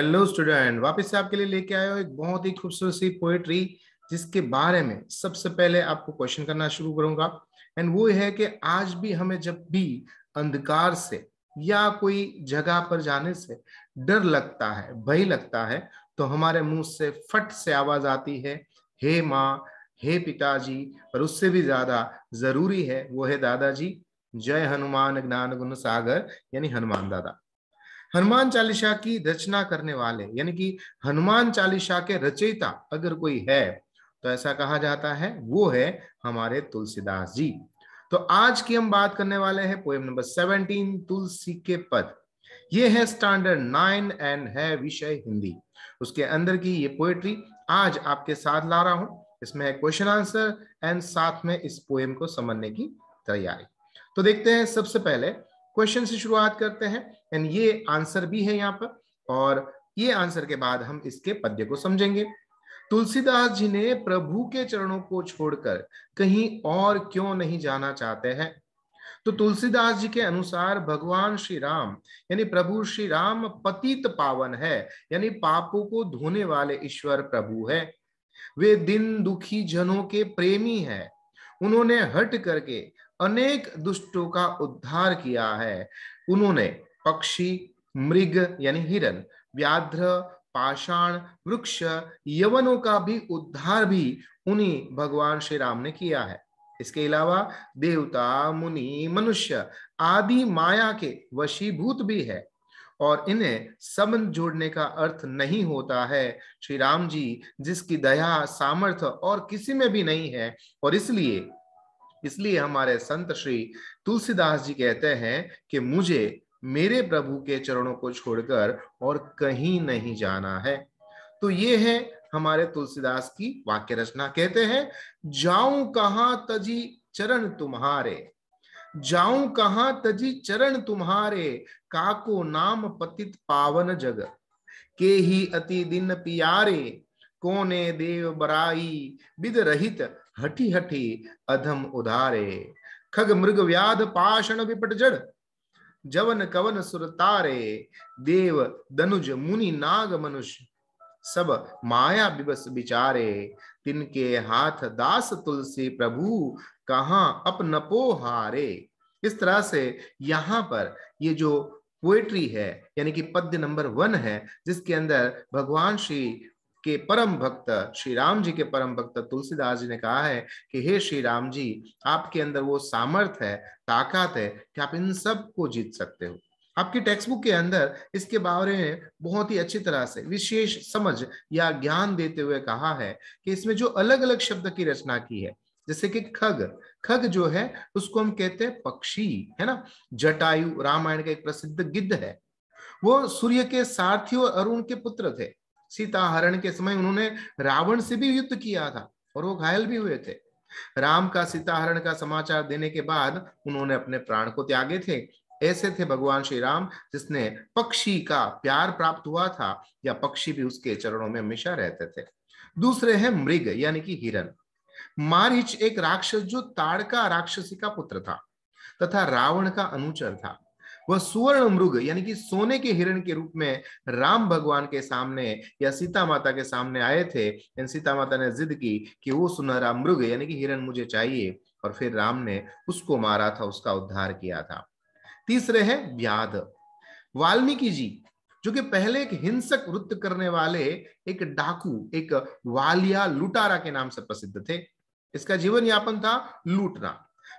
hello student वापस से आपके लिए लेके आए हो एक बहुत ही खूबसूरत सी पोएट्री जिसके बारे में सबसे पहले आपको क्वेश्चन करना शुरू करूंगा एंड वो है कि आज भी हमें जब भी अंधकार से या कोई जगह पर जाने से डर लगता है भय लगता है तो हमारे मुंह से फट से आवाज आती है हे माँ हे पिताजी और उससे भी ज्यादा जरूरी है वो है दादाजी जय हनुमान ज्ञान गुण सागर यानी हनुमान दादा हनुमान चालीसा की रचना करने वाले यानी कि हनुमान चालीसा के रचयिता अगर कोई है तो ऐसा कहा जाता है वो है हमारे तुलसीदास जी तो आज की हम बात करने वाले हैं पोएम नंबर सेवनटीन तुलसी के पद ये है स्टैंडर्ड नाइन एंड है विषय हिंदी उसके अंदर की ये पोएट्री आज आपके साथ ला रहा हूं इसमें है क्वेश्चन आंसर एंड साथ में इस पोएम को समझने की तैयारी तो देखते हैं सबसे पहले क्वेश्चन से शुरुआत करते हैं एंड ये आंसर भी है यहाँ पर और ये आंसर के बाद हम इसके पद्य को समझेंगे तुलसीदास जी ने प्रभु के चरणों को छोड़कर कहीं और क्यों नहीं जाना चाहते हैं तो तुलसीदास जी के अनुसार भगवान श्री राम यानी प्रभु श्री राम पतित पावन है यानी पापों को धोने वाले ईश्वर प्रभु है वे दिन दुखी जनों के प्रेमी है उन्होंने हट करके अनेक दुष्टों का उद्धार किया है उन्होंने पक्षी मृग यानी हिरण व्याध्र पाषाण वृक्ष यवनों का भी उद्धार भी उन्हीं भगवान श्री राम ने किया है इसके अलावा देवता मुनि मनुष्य आदि माया के वशीभूत भी है और इन्हें संबंध जोड़ने का अर्थ नहीं होता है श्री राम जी जिसकी दया सामर्थ्य और किसी में भी नहीं है और इसलिए इसलिए हमारे संत श्री तुलसीदास जी कहते हैं कि मुझे मेरे प्रभु के चरणों को छोड़कर और कहीं नहीं जाना है तो ये है हमारे तुलसीदास की वाक्य रचना कहते हैं जाऊं कहा तजी चरण तुम्हारे जाऊं कहा तजी चरण तुम्हारे काको नाम पतित पावन जग के ही अति दिन पियारे कोने देव बराई विद रहित हठी हठी अधम उधारे खग मृग व्याध पाषण विपट जड़ जवन कवन सुर तारे देव दनुज मुनि नाग मनुष्य सब माया विवस बिचारे तिनके हाथ दास तुलसी प्रभु कहा अपनपो हारे इस तरह से यहाँ पर ये जो पोएट्री है यानी कि पद्य नंबर वन है जिसके अंदर भगवान श्री के परम भक्त श्री राम जी के परम भक्त तुलसीदास जी ने कहा है कि हे श्री राम जी आपके अंदर वो सामर्थ है ताकत है कि आप इन सब को जीत सकते हो आपकी टेक्स्ट बुक के अंदर इसके बारे में बहुत ही अच्छी तरह से विशेष समझ या ज्ञान देते हुए कहा है कि इसमें जो अलग अलग शब्द की रचना की है जैसे कि खग खग जो है उसको हम कहते हैं पक्षी है ना जटायु रामायण का एक प्रसिद्ध गिद्ध है वो सूर्य के सारथी और अरुण के पुत्र थे सीता हरण के समय उन्होंने रावण से भी युद्ध किया था और वो घायल भी हुए थे राम का हरण का समाचार देने के बाद उन्होंने अपने प्राण को त्यागे थे ऐसे थे भगवान श्री राम जिसने पक्षी का प्यार प्राप्त हुआ था या पक्षी भी उसके चरणों में हमेशा रहते थे दूसरे हैं मृग यानी कि हिरण मारिच एक राक्षस जो ताड़का राक्षसी का पुत्र था तथा रावण का अनुचर था वह सुवर्ण मृग यानी कि सोने के हिरण के रूप में राम भगवान के सामने या सीता माता के सामने आए थे सीता माता ने जिद की कि वो सुनहरा मृग यानी कि हिरण मुझे चाहिए और फिर राम ने उसको मारा था उसका उद्धार किया था तीसरे है व्याध वाल्मीकि जी जो कि पहले एक हिंसक वृत्त करने वाले एक डाकू एक वालिया लुटारा के नाम से प्रसिद्ध थे इसका जीवन यापन था लूटना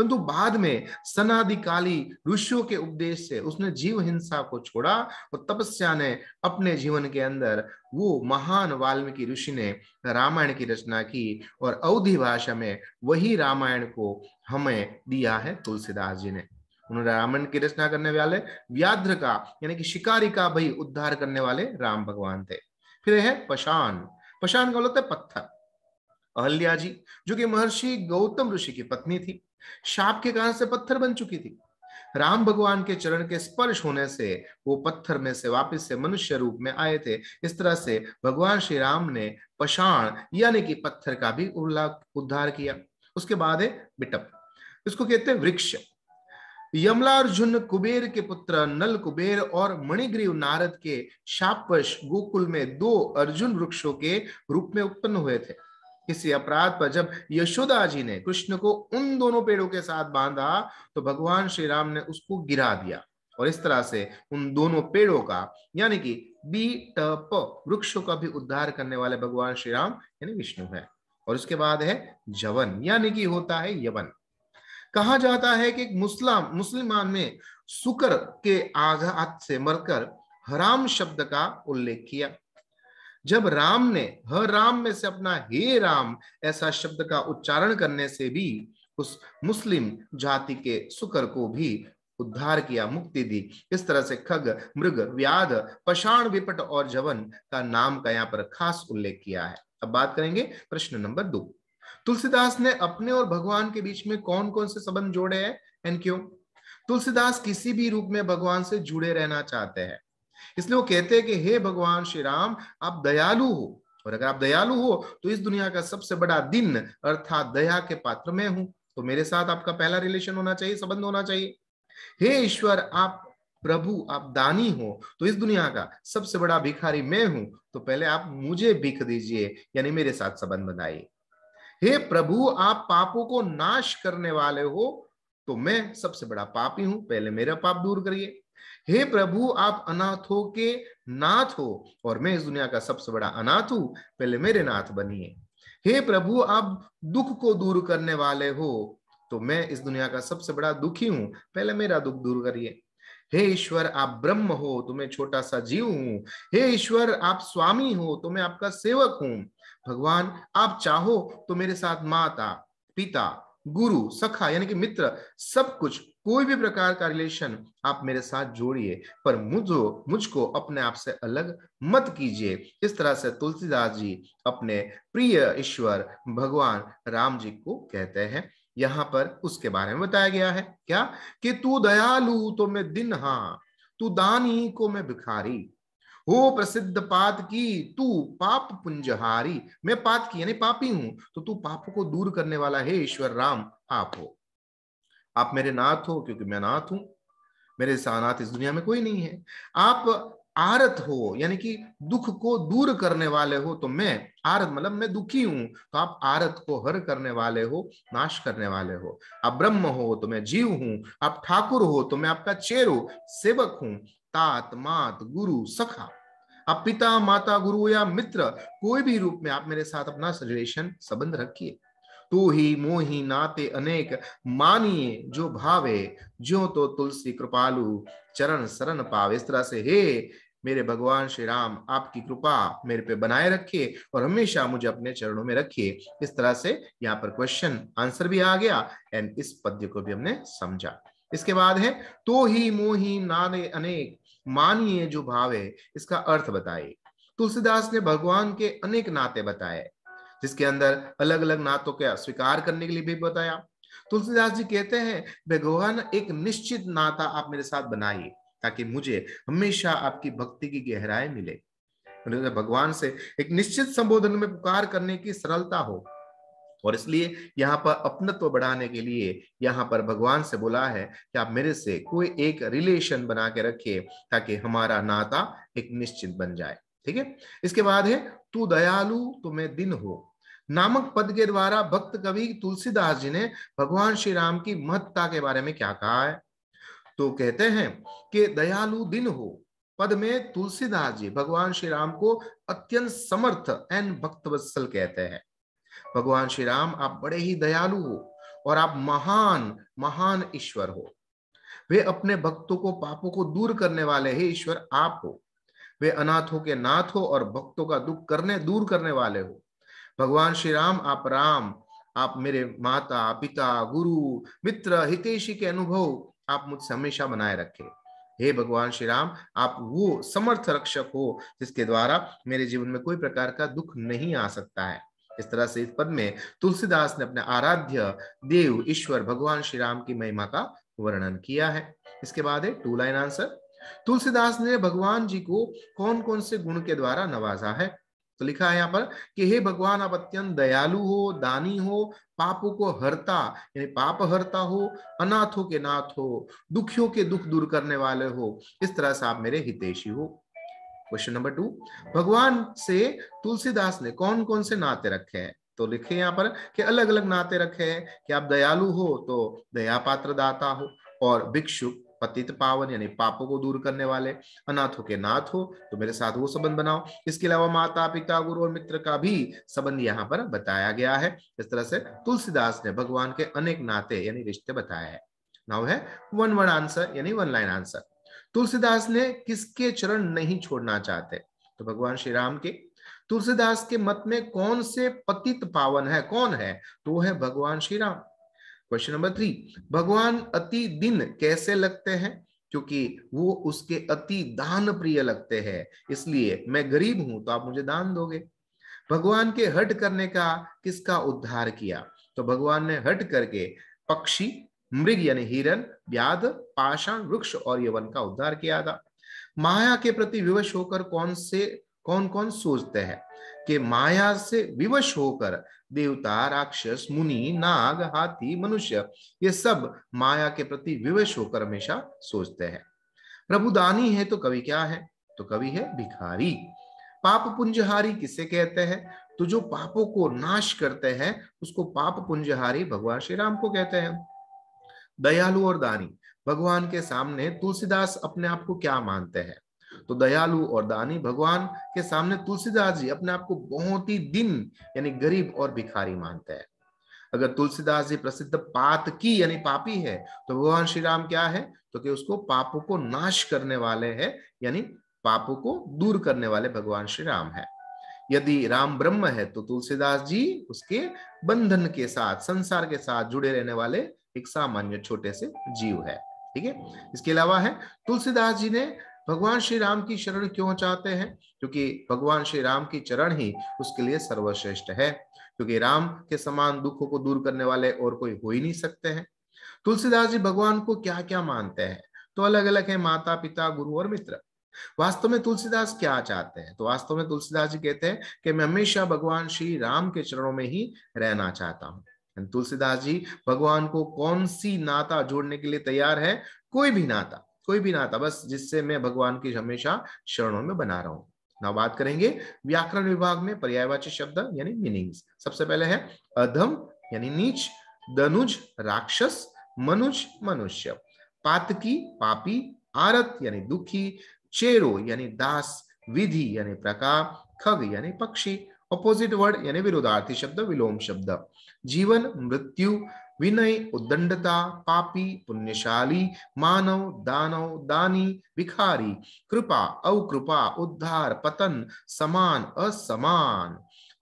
परंतु बाद में सनादिकाली ऋषियों के उपदेश से उसने जीव हिंसा को छोड़ा और तपस्या ने अपने जीवन के अंदर वो महान वाल्मीकि ऋषि ने रामायण की रचना की और अवधि भाषा में वही रामायण को हमें दिया है तुलसीदास जी ने उन्होंने रामायण की रचना करने वाले व्याध्र का यानी कि शिकारी का भाई उद्धार करने वाले राम भगवान थे फिर है पशान पशान का बोलते मतलब पत्थर अहल्या जी जो कि महर्षि गौतम ऋषि की पत्नी थी शाप के कारण से पत्थर बन चुकी थी राम भगवान के चरण के स्पर्श होने से वो पत्थर में से वापस से मनुष्य रूप में आए थे इस तरह से भगवान श्री राम ने पषाण यानी कि पत्थर का भी उद्धार किया उसके बाद है बिटप इसको कहते हैं वृक्ष अर्जुन कुबेर के पुत्र नल कुबेर और मणिग्रीव नारद के शापवश गोकुल में दो अर्जुन वृक्षों के रूप में उत्पन्न हुए थे किसी अपराध पर जब यशोदा जी ने कृष्ण को उन दोनों पेड़ों के साथ बांधा तो भगवान श्री राम ने उसको गिरा दिया और इस तरह से उन दोनों पेड़ों का यानी कि बी टप वृक्षों का भी उद्धार करने वाले भगवान श्री राम यानी विष्णु है और उसके बाद है जवन यानी कि होता है यवन कहा जाता है कि मुस्लिम मुसलमान में सुकर के आघात से मरकर हराम शब्द का उल्लेख किया जब राम ने ह राम में से अपना हे राम ऐसा शब्द का उच्चारण करने से भी उस मुस्लिम जाति के सुकर को भी उद्धार किया मुक्ति दी इस तरह से खग मृग व्याध पषाण विपट और जवन का नाम का यहाँ पर खास उल्लेख किया है अब बात करेंगे प्रश्न नंबर दो तुलसीदास ने अपने और भगवान के बीच में कौन कौन से संबंध जोड़े हैं एंड क्यों तुलसीदास किसी भी रूप में भगवान से जुड़े रहना चाहते हैं इसलिए वो कहते हैं कि हे भगवान श्री राम आप दयालु हो और अगर आप दयालु हो तो इस दुनिया का सबसे बड़ा दिन अर्थात दया के पात्र में हूं तो मेरे साथ आपका पहला रिलेशन होना चाहिए संबंध होना चाहिए हे ईश्वर आप प्रभु आप दानी हो तो इस दुनिया का सबसे बड़ा भिखारी मैं हूं तो पहले आप मुझे भिख दीजिए यानी मेरे साथ संबंध बनाइए हे प्रभु आप पापों को नाश करने वाले हो तो मैं सबसे बड़ा पापी हूं पहले मेरा पाप दूर करिए हे प्रभु आप अनाथों के नाथ हो और मैं इस दुनिया का सबसे बड़ा अनाथ हूं पहले मेरे नाथ बनिए हे प्रभु आप दुख को दूर करने वाले हो तो मैं इस दुनिया का सबसे बड़ा दुखी हूं पहले मेरा दुख दूर करिए हे ईश्वर आप ब्रह्म हो तो मैं छोटा सा जीव हूं हे ईश्वर आप स्वामी हो तो मैं आपका सेवक हूं भगवान आप चाहो तो मेरे साथ माता पिता गुरु सखा यानी कि मित्र सब कुछ कोई भी प्रकार का रिलेशन आप मेरे साथ जोड़िए पर मुझो मुझको अपने आप से अलग मत कीजिए इस तरह से तुलसीदास जी अपने प्रिय ईश्वर भगवान राम जी को कहते हैं यहाँ पर उसके बारे में बताया गया है क्या कि तू दयालु तो मैं दिन हा तू दानी को मैं भिखारी हो प्रसिद्ध पात की तू पाप पुंजहारी मैं पात की यानी पापी हूं तो तू पाप को दूर करने वाला है ईश्वर राम आप हो आप मेरे नाथ हो क्योंकि मैं नाथ हूं मेरे सानाथ इस दुनिया में कोई नहीं है आप आरत हो यानी कि दुख को दूर करने वाले हो तो मैं आरत मतलब मैं दुखी हूं तो आप आरत को हर करने वाले हो नाश करने वाले हो आप ब्रह्म हो तो मैं जीव हूं आप ठाकुर हो तो मैं आपका चेर सेवक हूं तात मात गुरु सखा आप पिता माता गुरु या मित्र कोई भी रूप में आप मेरे साथ अपना रिलेशन संबंध रखिए तू ही मोही नाते अनेक मानिए जो भावे जो तो तुलसी कृपालु चरण शरण पावे इस तरह से हे मेरे भगवान श्री राम आपकी कृपा मेरे पे बनाए रखिए और हमेशा मुझे अपने चरणों में रखिए इस तरह से यहाँ पर क्वेश्चन आंसर भी आ गया एंड इस पद्य को भी हमने समझा इसके बाद है तो ही मोही नाने अनेक मानिए जो भाव है इसका अर्थ बताए तुलसीदास ने भगवान के अनेक नाते बताए जिसके अंदर अलग अलग नातों का स्वीकार करने के लिए भी बताया तुलसीदास जी कहते हैं भगवान एक निश्चित नाता आप मेरे साथ बनाइए ताकि मुझे हमेशा आपकी भक्ति की गहराई मिले उन्होंने भगवान से एक निश्चित संबोधन में पुकार करने की सरलता हो और इसलिए यहाँ पर अपनत्व बढ़ाने के लिए यहाँ पर भगवान से बोला है कि आप मेरे से कोई एक रिलेशन बना के रखिए ताकि हमारा नाता एक निश्चित बन जाए ठीक है इसके बाद है तू दयालु तुम्हें दिन हो नामक पद के द्वारा भक्त कवि तुलसीदास जी ने भगवान श्री राम की महत्ता के बारे में क्या कहा है तो कहते हैं कि दयालु दिन हो पद में तुलसीदास जी भगवान श्री राम को अत्यंत समर्थ एन भक्तवत्सल कहते हैं भगवान श्री राम आप बड़े ही दयालु हो और आप महान महान ईश्वर हो वे अपने भक्तों को पापों को दूर करने वाले ही ईश्वर आप हो वे अनाथों के नाथ हो और भक्तों का दुख करने दूर करने वाले हो भगवान श्री राम आप राम आप मेरे माता पिता गुरु मित्र हितेशी के अनुभव आप मुझसे हमेशा बनाए रखे हे भगवान श्री राम आप वो समर्थ रक्षक हो जिसके द्वारा मेरे जीवन में कोई प्रकार का दुख नहीं आ सकता है इस तरह से इस पद में तुलसीदास ने अपने आराध्य देव ईश्वर भगवान श्री राम की महिमा का वर्णन किया है इसके बाद है टू लाइन आंसर तुलसीदास ने भगवान जी को कौन कौन से गुण के द्वारा नवाजा है तो लिखा है यहाँ पर कि हे भगवान आप अत्यंत दयालु हो दानी हो पापों को हरता यानी पाप हरता हो अनाथों के नाथ हो दुखियों के दुख दूर करने वाले हो इस तरह से आप मेरे हितेशी हो क्वेश्चन नंबर टू भगवान से तुलसीदास ने कौन कौन से नाते रखे हैं तो लिखे यहाँ पर कि अलग अलग नाते रखे हैं कि आप दयालु हो तो दया पात्र दाता हो और भिक्षुक पतित पावन यानी पापों को दूर करने वाले अनाथों के नाथ हो तो मेरे साथ वो संबंध बनाओ इसके अलावा माता पिता गुरु और मित्र का भी संबंध यहाँ पर बताया गया है इस तरह से तुलसीदास ने भगवान के अनेक नाते यानी रिश्ते बताए हैं नाउ है वन वन आंसर यानी वन लाइन आंसर तुलसीदास ने किसके चरण नहीं छोड़ना चाहते तो भगवान श्री राम के तुलसीदास के मत में कौन से पतित पावन है कौन है तो है भगवान Shri Ram question number three भगवान अति दिन कैसे लगते हैं क्योंकि वो उसके अति दान प्रिय लगते हैं इसलिए मैं गरीब हूं तो आप मुझे दान दोगे भगवान के हट करने का किसका उद्धार किया तो भगवान ने हट करके पक्षी मृग यानी हिरण व्याध पाषाण वृक्ष और यवन का उद्धार किया था माया के प्रति विवश होकर कौन से कौन कौन सोचते हैं कि माया से विवश होकर देवता राक्षस मुनि नाग हाथी मनुष्य ये सब माया के प्रति विवश होकर हमेशा सोचते हैं प्रभु दानी है तो कवि क्या है तो कवि है भिखारी पाप पुंजहारी किसे कहते हैं तो जो पापों को नाश करते हैं उसको पाप पुंजहारी भगवान श्री राम को कहते हैं दयालु और दानी भगवान के सामने तुलसीदास अपने आप को क्या मानते हैं तो दयालु और दानी भगवान के सामने तुलसीदास जी अपने आप को बहुत ही दिन यानी गरीब और भिखारी मानते हैं अगर तुलसीदास जी प्रसिद्ध पात की यानी पापी है तो भगवान श्री राम क्या है तो कि उसको पापों को नाश करने वाले है यानी पापों को दूर करने वाले भगवान श्री राम है यदि राम ब्रह्म है तो तुलसीदास जी उसके बंधन के साथ संसार के साथ जुड़े रहने वाले एक सामान्य छोटे से जीव है ठीक है इसके अलावा है तुलसीदास जी ने भगवान श्री राम की शरण क्यों चाहते हैं क्योंकि भगवान श्री राम की चरण ही उसके लिए सर्वश्रेष्ठ है क्योंकि राम के समान दुखों को दूर करने वाले और कोई हो ही नहीं सकते हैं तुलसीदास जी भगवान को क्या क्या मानते हैं तो अलग अलग है माता पिता गुरु और मित्र वास्तव में तुलसीदास क्या चाहते हैं तो वास्तव में तुलसीदास जी कहते हैं कि मैं हमेशा भगवान श्री राम के चरणों में ही रहना चाहता हूँ तुलसीदास जी भगवान को कौन सी नाता जोड़ने के लिए तैयार है कोई भी नाता कोई भी ना आता बस जिससे मैं भगवान की हमेशा शरणों में बना रहा हूं ना बात करेंगे व्याकरण विभाग में पर्यायवाची शब्द यानी मीनिंग्स सबसे पहले है अधम यानी नीच दनुज राक्षस मनुज मनुष्य पातकी पापी आरत यानी दुखी चेरो यानी दास विधि यानी प्रकार खग यानी पक्षी ऑपोजिट वर्ड यानी विरोधार्थी शब्द विलोम शब्द जीवन मृत्यु विनय उदंडता पापी पुण्यशाली मानव दानव दानी विखारी कृपा अवकृपा उद्धार पतन समान असमान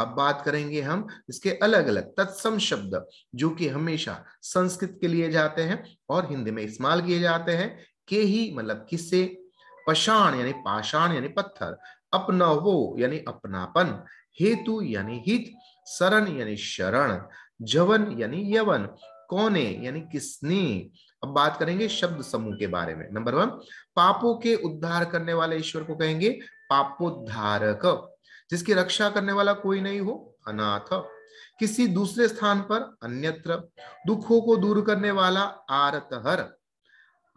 अब बात करेंगे हम इसके अलग अलग तत्सम शब्द जो कि हमेशा संस्कृत के लिए जाते हैं और हिंदी में इस्तेमाल किए जाते हैं के ही मतलब किसे पशाण यानी पाषाण यानी पत्थर अपनवो यानी अपनापन हेतु यानी हित शरण यानी शरण जवन यानी यवन कौन है यानी किसने अब बात करेंगे शब्द समूह के बारे में नंबर वन पापों के उद्धार करने वाले ईश्वर को कहेंगे पापोद्धारक जिसकी रक्षा करने वाला कोई नहीं हो अनाथ किसी दूसरे स्थान पर अन्यत्र दुखों को दूर करने वाला आरतहर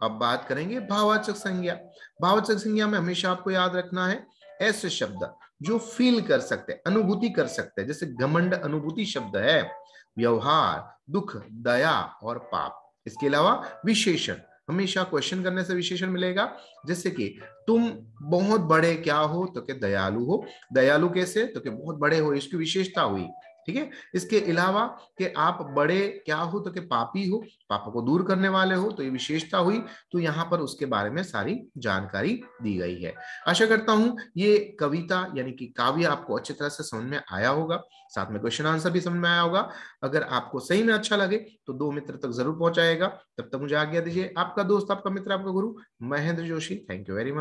अब बात करेंगे भावाचक संज्ञा भावाचक संज्ञा में हमेशा आपको याद रखना है ऐसे शब्द जो फील कर सकते अनुभूति कर सकते हैं जैसे घमंड अनुभूति शब्द है व्यवहार दुख दया और पाप इसके अलावा विशेषण हमेशा क्वेश्चन करने से विशेषण मिलेगा जैसे कि तुम बहुत बड़े क्या हो तो के दयालु हो दयालु कैसे तो के बहुत बड़े हो इसकी विशेषता हुई ठीक है इसके अलावा कि आप बड़े क्या हो तो कि पापी हो पापा को दूर करने वाले हो तो ये विशेषता हुई तो यहाँ पर उसके बारे में सारी जानकारी दी गई है आशा करता हूं ये कविता यानी कि काव्य आपको अच्छी तरह से समझ में आया होगा साथ में क्वेश्चन आंसर भी समझ में आया होगा अगर आपको सही में अच्छा लगे तो दो मित्र तक जरूर पहुंचाएगा तब तक मुझे आज्ञा दीजिए आपका दोस्त आपका मित्र आपका गुरु Mahendra Joshi thank you very much